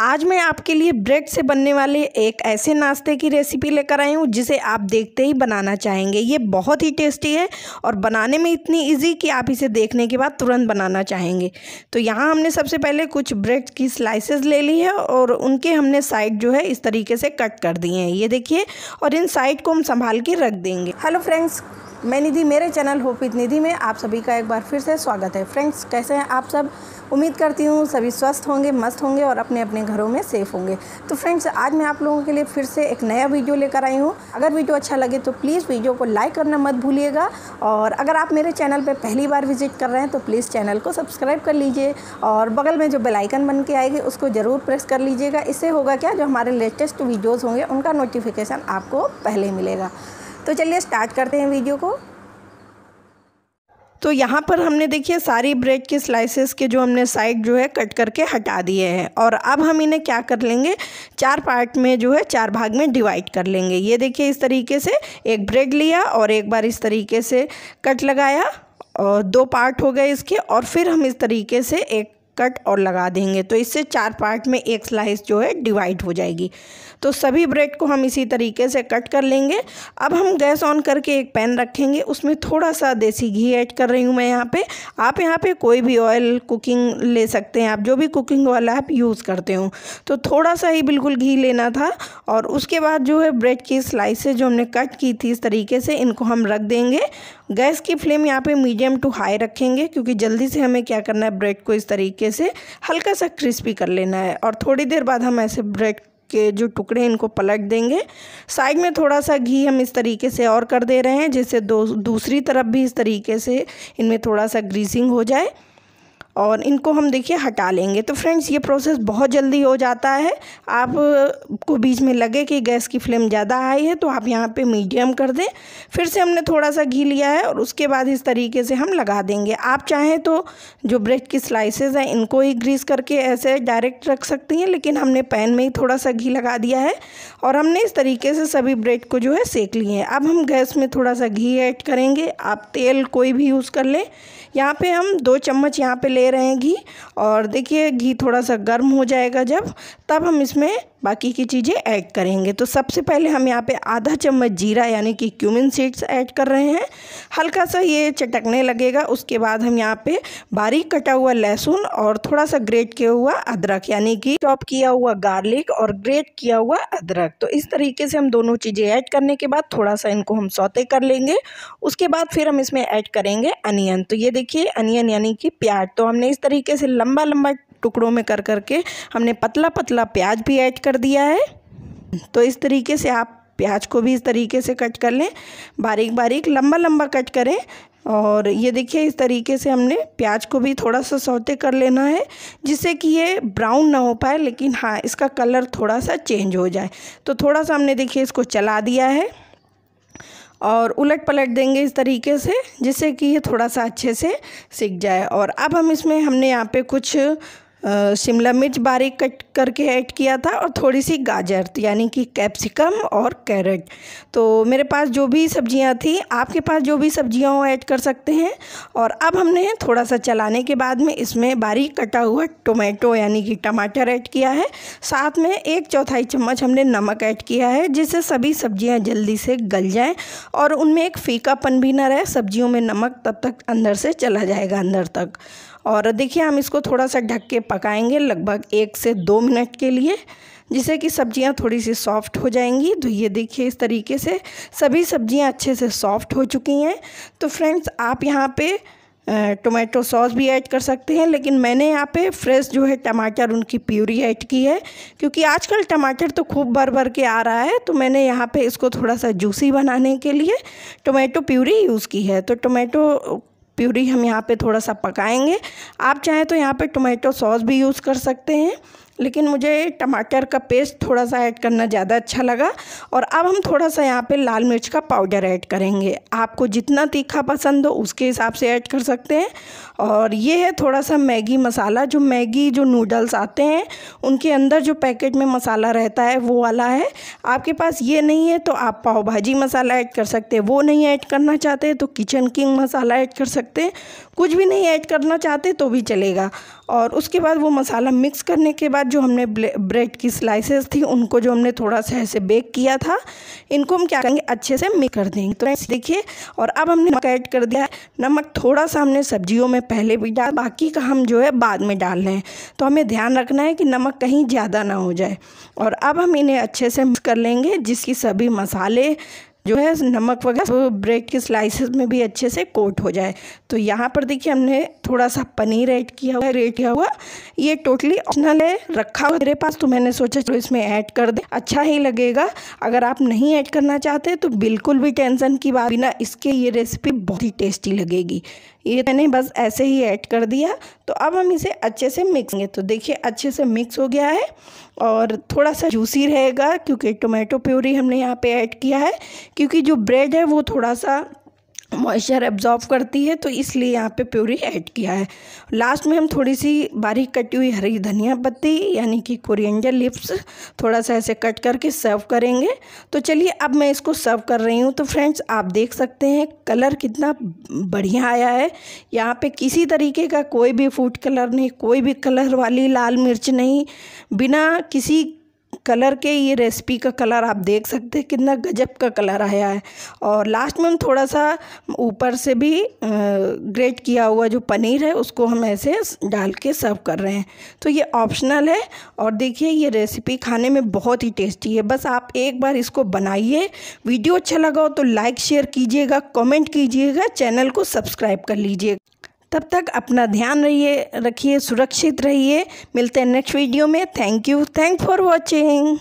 आज मैं आपके लिए ब्रेड से बनने वाले एक ऐसे नाश्ते की रेसिपी लेकर आई हूँ जिसे आप देखते ही बनाना चाहेंगे ये बहुत ही टेस्टी है और बनाने में इतनी इजी कि आप इसे देखने के बाद तुरंत बनाना चाहेंगे तो यहाँ हमने सबसे पहले कुछ ब्रेड की स्लाइसेस ले ली है और उनके हमने साइड जो है इस तरीके से कट कर दिए हैं ये देखिए और इन साइड को हम संभाल के रख देंगे हेलो फ्रेंड्स मैं निधि मेरे चैनल होपित निधि में आप सभी का एक बार फिर से स्वागत है फ्रेंड्स कैसे हैं आप सब उम्मीद करती हूँ सभी स्वस्थ होंगे मस्त होंगे और अपने अपने घरों में सेफ होंगे तो फ्रेंड्स आज मैं आप लोगों के लिए फिर से एक नया वीडियो लेकर आई हूँ अगर वीडियो अच्छा लगे तो प्लीज़ वीडियो को लाइक करना मत भूलिएगा और अगर आप मेरे चैनल पर पहली बार विजिट कर रहे हैं तो प्लीज़ चैनल को सब्सक्राइब कर लीजिए और बगल में जो बेलाइकन बन के आएगी उसको ज़रूर प्रेस कर लीजिएगा इससे होगा क्या जो हमारे लेटेस्ट वीडियोज़ होंगे उनका नोटिफिकेशन आपको पहले मिलेगा तो चलिए स्टार्ट करते हैं वीडियो को तो यहाँ पर हमने देखिए सारी ब्रेड के स्लाइसेस के जो हमने साइड जो है कट करके हटा दिए हैं और अब हम इन्हें क्या कर लेंगे चार पार्ट में जो है चार भाग में डिवाइड कर लेंगे ये देखिए इस तरीके से एक ब्रेड लिया और एक बार इस तरीके से कट लगाया और दो पार्ट हो गए इसके और फिर हम इस तरीके से एक कट और लगा देंगे तो इससे चार पार्ट में एक स्लाइस जो है डिवाइड हो जाएगी तो सभी ब्रेड को हम इसी तरीके से कट कर लेंगे अब हम गैस ऑन करके एक पैन रखेंगे उसमें थोड़ा सा देसी घी ऐड कर रही हूँ मैं यहाँ पे आप यहाँ पे कोई भी ऑयल कुकिंग ले सकते हैं आप जो भी कुकिंग ऑयल आप यूज़ करते हो तो थोड़ा सा ही बिल्कुल घी लेना था और उसके बाद जो है ब्रेड की स्लाइसेस जो हमने कट की थी इस तरीके से इनको हम रख देंगे गैस की फ्लेम यहाँ पर मीडियम टू हाई रखेंगे क्योंकि जल्दी से हमें क्या करना है ब्रेड को इस तरीके तरीके से हल्का सा क्रिस्पी कर लेना है और थोड़ी देर बाद हम ऐसे ब्रेड के जो टुकड़े इनको पलट देंगे साइड में थोड़ा सा घी हम इस तरीके से और कर दे रहे हैं जिससे दूसरी तरफ भी इस तरीके से इनमें थोड़ा सा ग्रीसिंग हो जाए और इनको हम देखिए हटा लेंगे तो फ्रेंड्स ये प्रोसेस बहुत जल्दी हो जाता है आपको बीच में लगे कि गैस की फ्लेम ज़्यादा हाई है तो आप यहाँ पे मीडियम कर दें फिर से हमने थोड़ा सा घी लिया है और उसके बाद इस तरीके से हम लगा देंगे आप चाहें तो जो ब्रेड की स्लाइसेस हैं इनको ही ग्रीस करके ऐसे डायरेक्ट रख सकती हैं लेकिन हमने पैन में ही थोड़ा सा घी लगा दिया है और हमने इस तरीके से सभी ब्रेड को जो है सेक लिए हैं अब हम गैस में थोड़ा सा घी ऐड करेंगे आप तेल कोई भी यूज़ कर लें यहाँ पर हम दो चम्मच यहाँ पर ले रहे हैं घी और देखिए घी थोड़ा सा गर्म हो जाएगा जब तब हम इसमें बाकी की चीज़ें ऐड करेंगे तो सबसे पहले हम यहाँ पे आधा चम्मच जीरा यानी कि क्यूमिन सीड्स ऐड कर रहे हैं हल्का सा ये चटकने लगेगा उसके बाद हम यहाँ पे बारीक कटा हुआ लहसुन और थोड़ा सा ग्रेट किया हुआ अदरक यानी कि चॉप किया हुआ गार्लिक और ग्रेट किया हुआ अदरक तो इस तरीके से हम दोनों चीज़ें ऐड करने के बाद थोड़ा सा इनको हम सौते कर लेंगे उसके बाद फिर हम इसमें ऐड करेंगे अनियन तो ये देखिए अनियन यानी कि प्याज तो हमने इस तरीके से लंबा लंबा टुकड़ों में कर कर के हमने पतला पतला प्याज भी ऐड कर दिया है तो इस तरीके से आप प्याज को भी इस तरीके से कट कर लें बारीक बारीक लंबा लंबा कट करें और ये देखिए इस तरीके से हमने प्याज को भी थोड़ा सा सौते कर लेना है जिससे कि ये ब्राउन ना हो पाए लेकिन हाँ इसका कलर थोड़ा सा चेंज हो जाए तो थोड़ा सा हमने देखिए इसको चला दिया है और उलट पलट देंगे इस तरीके से जिससे कि ये थोड़ा सा अच्छे से सीख जाए और अब हम इसमें हमने यहाँ पे कुछ शिमला मिर्च बारीक कट करके ऐड किया था और थोड़ी सी गाजर यानी कि कैप्सिकम और कैरेट तो मेरे पास जो भी सब्जियां थी आपके पास जो भी सब्जियां हो ऐड कर सकते हैं और अब हमने थोड़ा सा चलाने के बाद में इसमें बारीक कटा हुआ टोमेटो यानी कि टमाटर ऐड किया है साथ में एक चौथाई चम्मच हमने नमक ऐड किया है जिससे सभी सब्जियाँ जल्दी से गल जाएँ और उनमें एक फीकापन भी ना रहे सब्जियों में नमक तब तक अंदर से चला जाएगा अंदर तक और देखिए हम इसको थोड़ा सा ढक के पकाएंगे लगभग एक से दो मिनट के लिए जिससे कि सब्जियां थोड़ी सी सॉफ्ट हो जाएंगी तो ये देखिए इस तरीके से सभी सब्जियां अच्छे से सॉफ्ट हो चुकी हैं तो फ्रेंड्स आप यहाँ पे टोमेटो सॉस भी ऐड कर सकते हैं लेकिन मैंने यहाँ पे फ्रेश जो है टमाटर उनकी प्यूरी ऐड की है क्योंकि आजकल टमाटर तो खूब भर भर के आ रहा है तो मैंने यहाँ पे इसको थोड़ा सा जूसी बनाने के लिए टोमेटो प्यूरी यूज़ की है तो टोमेटो प्यूरी हम यहाँ पे थोड़ा सा पकाएंगे आप चाहें तो यहाँ पे टोमेटो सॉस भी यूज़ कर सकते हैं लेकिन मुझे टमाटर का पेस्ट थोड़ा सा ऐड करना ज़्यादा अच्छा लगा और अब हम थोड़ा सा यहाँ पे लाल मिर्च का पाउडर ऐड करेंगे आपको जितना तीखा पसंद हो उसके हिसाब से ऐड कर सकते हैं और ये है थोड़ा सा मैगी मसाला जो मैगी जो नूडल्स आते हैं उनके अंदर जो पैकेट में मसाला रहता है वो वाला है आपके पास ये नहीं है तो आप पाव भाजी मसाला ऐड कर सकते हैं वो नहीं ऐड करना चाहते तो किचन किंग मसाला ऐड कर सकते हैं कुछ भी नहीं ऐड करना चाहते तो भी चलेगा और उसके बाद वो मसाला मिक्स करने के बाद बाद जो हमने ब्रेड की स्लाइसेस थी उनको जो हमने थोड़ा सा ऐसे बेक किया था इनको हम क्या करेंगे अच्छे से मिक्स कर देंगे तो देखिए और अब हमने नमक ऐड कर दिया है नमक थोड़ा सा हमने सब्जियों में पहले भी डाल बाकी का हम जो है बाद में डाल रहे हैं तो हमें ध्यान रखना है कि नमक कहीं ज़्यादा ना हो जाए और अब हम इन्हें अच्छे से मिक्स कर लेंगे जिसकी सभी मसाले जो है नमक वगैरह तो ब्रेड के स्लाइसेस में भी अच्छे से कोट हो जाए तो यहाँ पर देखिए हमने थोड़ा सा पनीर ऐड किया हुआ रेड किया हुआ ये टोटली ऑप्शनल है रखा हुआ मेरे पास तो मैंने सोचा चलो इसमें ऐड कर दे अच्छा ही लगेगा अगर आप नहीं ऐड करना चाहते तो बिल्कुल भी टेंशन की बात बिना इसके ये रेसिपी बहुत ही टेस्टी लगेगी ये मैंने तो बस ऐसे ही ऐड कर दिया तो अब हम इसे अच्छे से मिक्स करेंगे तो देखिए अच्छे से मिक्स हो गया है और थोड़ा सा जूसी रहेगा क्योंकि टोमेटो प्यूरी हमने यहाँ पे ऐड किया है क्योंकि जो ब्रेड है वो थोड़ा सा मॉइस्चर एब्जॉर्ब करती है तो इसलिए यहाँ पे प्यूरी ऐड किया है लास्ट में हम थोड़ी सी बारीक कटी हुई हरी धनिया पत्ती यानी कि कोरिएंडर लिप्स थोड़ा सा ऐसे कट करके सर्व करेंगे तो चलिए अब मैं इसको सर्व कर रही हूँ तो फ्रेंड्स आप देख सकते हैं कलर कितना बढ़िया आया है यहाँ पे किसी तरीके का कोई भी फूड कलर नहीं कोई भी कलर वाली लाल मिर्च नहीं बिना किसी कलर के ये रेसिपी का कलर आप देख सकते हैं कितना गजब का कलर आया है और लास्ट में हम थोड़ा सा ऊपर से भी ग्रेट किया हुआ जो पनीर है उसको हम ऐसे डाल के सर्व कर रहे हैं तो ये ऑप्शनल है और देखिए ये रेसिपी खाने में बहुत ही टेस्टी है बस आप एक बार इसको बनाइए वीडियो अच्छा लगा हो तो लाइक शेयर कीजिएगा कॉमेंट कीजिएगा चैनल को सब्सक्राइब कर लीजिएगा तब तक अपना ध्यान रहिए रखिए सुरक्षित रहिए मिलते हैं नेक्स्ट वीडियो में thank you thank for watching